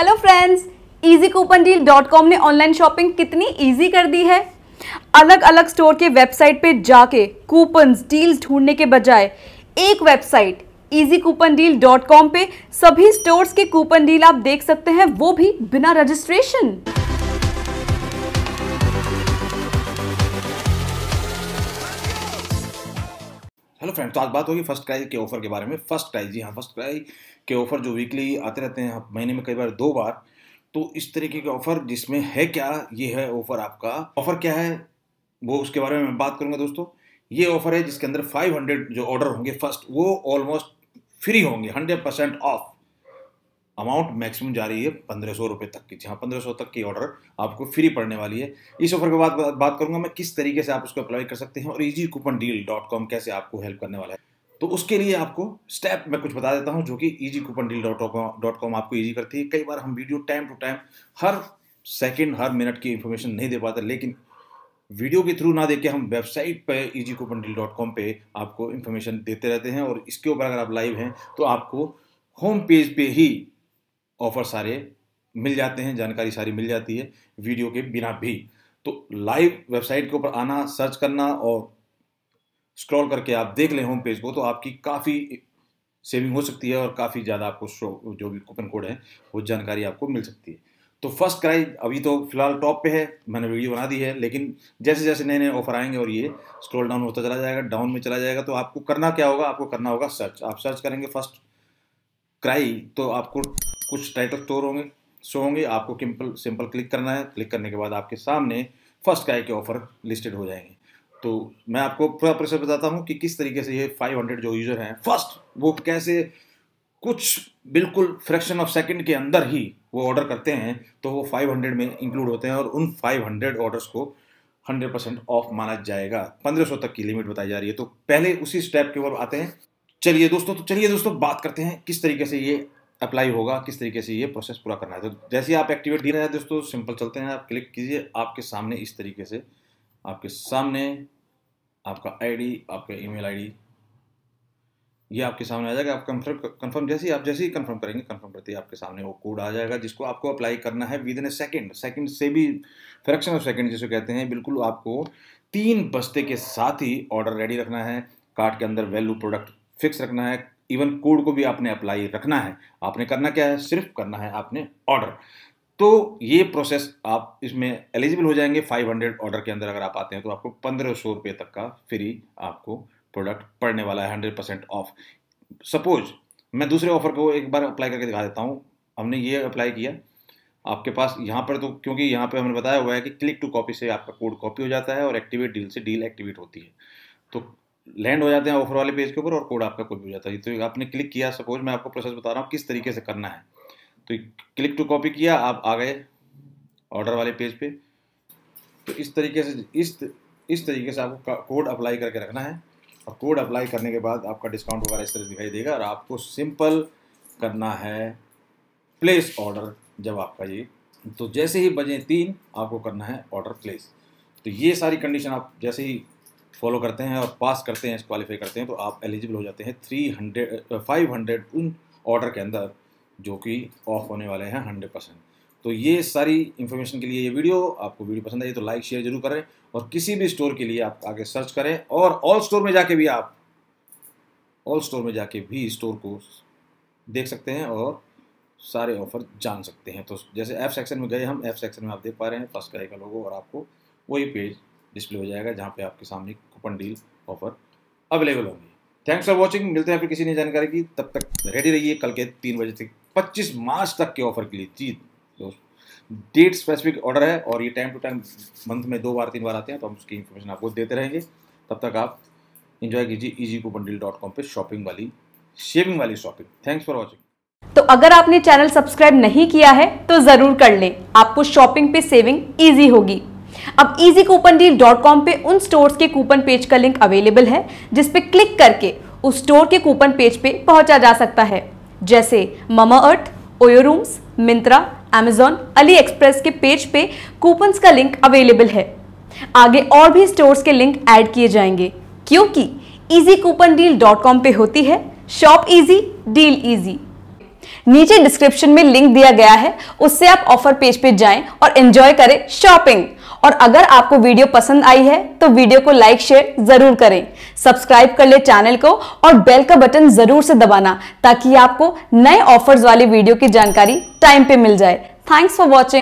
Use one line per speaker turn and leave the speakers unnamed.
hello friends easy coupon deal dot com ने online shopping कितनी easy कर दी है अलग अलग स्टोर के वेबसाइट पे जाके कूपन्स डील्स ढूंढने के बजाय एक website easy coupon deal dot com पे सभी स्टोर्स के कूपन डील आप देख सकते हैं वो भी बिना रजिस्ट्रेशन
फ्रेंड्स तो आज बात होगी फर्स्ट क्राइज के ऑफर के बारे में फर्स्ट क्राइज जी हाँ फर्स्ट क्राइज के ऑफर जो वीकली आते रहते हैं महीने में कई बार दो बार तो इस तरीके के ऑफर जिसमें है क्या ये है ऑफर आपका ऑफर क्या है वो उसके बारे में मैं बात करूंगा दोस्तों ये ऑफर है जिसके अंदर 500 जो ऑर्डर होंगे फर्स्ट वो ऑलमोस्ट फ्री होंगे 100 परसेंट ऑफ अमाउंट मैक्सिमम जा रही है पंद्रह सौ रुपये तक की जहाँ पंद्रह सौ तक की ऑर्डर आपको फ्री पड़ने वाली है इस ऑफर के बाद बात करूंगा मैं किस तरीके से आप उसको अप्लाई कर सकते हैं और easy coupon deal dot com कैसे आपको हेल्प करने वाला है तो उसके लिए आपको स्टेप मैं कुछ बता देता हूँ जो कि easy coupon deal dot com आपको ईजी करती है कई बार हम वीडियो टाइम टू टाइम हर सेकेंड हर मिनट की इन्फॉर्मेशन नहीं दे पाते लेकिन वीडियो के थ्रू ना देखे हम वेबसाइट पर easy coupon deal dot com पर आपको इन्फॉर्मेशन देते रहते हैं और इसके ऊपर अगर आप लाइव हैं तो आपको होम पेज पे ही ऑफर सारे मिल जाते हैं जानकारी सारी मिल जाती है वीडियो के बिना भी तो लाइव वेबसाइट के ऊपर आना सर्च करना और स्क्रॉल करके आप देख लें होम पेज को तो आपकी काफ़ी सेविंग हो सकती है और काफ़ी ज़्यादा आपको शो जो भी कूपन कोड है वो जानकारी आपको मिल सकती है तो फर्स्ट क्राई अभी तो फिलहाल टॉप पे है मैंने वीडियो बना दी है लेकिन जैसे जैसे नए नए ऑफर आएंगे और ये स्क्रॉल डाउन होता चला जाएगा डाउन में चला जाएगा तो आपको करना क्या होगा आपको करना होगा सर्च आप सर्च करेंगे फर्स्ट क्राई तो आपको कुछ टाइटल स्टोर होंगे शो होंगे आपको सिंपल सिंपल क्लिक करना है क्लिक करने के बाद आपके सामने फर्स्ट काय के ऑफर लिस्टेड हो जाएंगे तो मैं आपको पूरा प्रोसेस बताता हूँ कि किस तरीके से ये 500 जो यूज़र हैं फर्स्ट वो कैसे कुछ बिल्कुल फ्रैक्शन ऑफ सेकंड के अंदर ही वो ऑर्डर करते हैं तो वो 500 में इंक्लूड होते हैं और उन 500 ऑर्डर्स को 100 परसेंट ऑफ माना जाएगा 1500 तक की लिमिट बताई जा रही है तो पहले उसी स्टेप के ऊपर आते हैं चलिए दोस्तों तो चलिए दोस्तों बात करते हैं किस तरीके से ये अप्लाई होगा किस तरीके से ये प्रोसेस पूरा करना है तो जैसे आप एक्टिवेट दी रहे हैं दोस्तों सिंपल चलते हैं आप क्लिक कीजिए आपके सामने इस तरीके से आपके सामने आपका आईडी आपका ईमेल आईडी ये आपके सामने आ जाएगा आप कंफर्म कंफर्म जैसे ही आप जैसे ही कंफर्म करेंगे कंफर्म करते ही आपके सामने वो कोड आ जाएगा जिसको आपको अप्लाई करना है within a second second से भी फ्रैक्शन ऑफ सेकेंड जिसे कहते हैं बिल्कुल आपको तीन बस्ते के साथ ही ऑर्डर रेडी रखना है कार्ट के अंदर वैल्यू प्रोडक्ट फिक्स रखना है इवन कोड को भी आपने अप्लाई रखना है आपने करना क्या है सिर्फ करना है आपने ऑर्डर तो ये प्रोसेस आप इसमें एलिजिबल हो जाएंगे 500 ऑर्डर के अंदर अगर आप आते हैं तो आपको पंद्रह सौ रुपये तक का फ्री आपको प्रोडक्ट पड़ने वाला है हंड्रेड परसेंट ऑफ सपोज मैं दूसरे ऑफर को एक बार अप्लाई करके दिखा देता हूँ हमने ये अप्लाई किया आपके पास यहाँ पर तो क्योंकि यहाँ पर हमने बताया हुआ है कि क्लिक टू कॉपी से आपका कोड कॉपी हो जाता है और एक्टिवेट डील से डील एक्टिवेट होती है तो लैंड हो जाते हैं ऑफर वाले पेज के ऊपर और कोड आपका कुछ भी हो जाता है तो आपने क्लिक किया सपोज मैं आपको प्रोसेस बता रहा हूँ किस तरीके से करना है तो क्लिक टू कॉपी किया आप आ गए ऑर्डर वाले पेज पे तो इस तरीके से इस इस तरीके से आपको कोड अप्लाई करके रखना है और कोड अप्लाई करने के बाद आपका डिस्काउंट वगैरह इस तरह दिखाई देगा और आपको सिंपल करना है प्लेस ऑर्डर जब आपका ये तो जैसे ही बजें तीन आपको करना है ऑर्डर प्लेस तो ये सारी कंडीशन आप जैसे ही फॉलो करते हैं और पास करते हैं क्वालिफाई करते हैं तो आप एलिजिबल हो जाते हैं थ्री हंड्रेड फाइव हंड्रेड उन ऑर्डर के अंदर जो कि ऑफ होने वाले हैं हंड्रेड परसेंट तो ये सारी इन्फॉर्मेशन के लिए ये वीडियो आपको वीडियो पसंद आई तो लाइक शेयर जरूर करें और किसी भी स्टोर के लिए आप आगे सर्च करें और ऑल स्टोर में जाके भी आप ऑल स्टोर में जाके भी स्टोर को देख सकते हैं और सारे ऑफर जान सकते हैं तो जैसे ऐप सेक्शन में गए हम ऐप सेक्शन में आप देख पा रहे हैं फर्स्ट क्राई का लोगो और आपको वही पेज डिस्प्ले हो जाएगा जहाँ पे आपके सामने कूपन डील ऑफर अवेलेबल होंगी थैंक्स फॉर वॉचिंग मिलते हैं फिर किसी ने जानकारी की तब तक रेडी रहिए कल के तीन बजे तक पच्चीस मार्च तक के ऑफर के लिए जी डेट स्पेसिफिक ऑर्डर है और ये टाइम टू टाइम मंथ में दो बार तीन बार आते हैं तो हम उसकी इन्फॉर्मेशन आपको देते रहेंगे तब तक आप इंजॉय कीजिए easy coupon deal dot com पर शॉपिंग वाली शेविंग वाली शॉपिंग थैंक्स फॉर वॉचिंग
तो अगर आपने चैनल सब्सक्राइब नहीं किया है तो जरूर कर ले आपको शॉपिंग पे सेविंग इजी होगी अब easy coupon deal dot com पर उन स्टोर्स के कूपन पेज का लिंक अवेलेबल है जिस जिसपे क्लिक करके उस स्टोर के कूपन पेज पे पहुंचा जा सकता है जैसे mama earth OYO rooms Myntra Amazon Ali Express के पेज पे कूपन्स का लिंक अवेलेबल है आगे और भी स्टोर्स के लिंक ऐड किए जाएंगे क्योंकि easy coupon deal dot com पर होती है शॉप ईजी डील ईजी नीचे डिस्क्रिप्शन में लिंक दिया गया है उससे आप ऑफर पेज पे जाएं और एंजॉय करें शॉपिंग और अगर आपको वीडियो पसंद आई है तो वीडियो को लाइक शेयर जरूर करें सब्सक्राइब कर ले चैनल को और बेल का बटन जरूर से दबाना ताकि आपको नए ऑफर्स वाली वीडियो की जानकारी टाइम पे मिल जाए थैंक्स फॉर वॉचिंग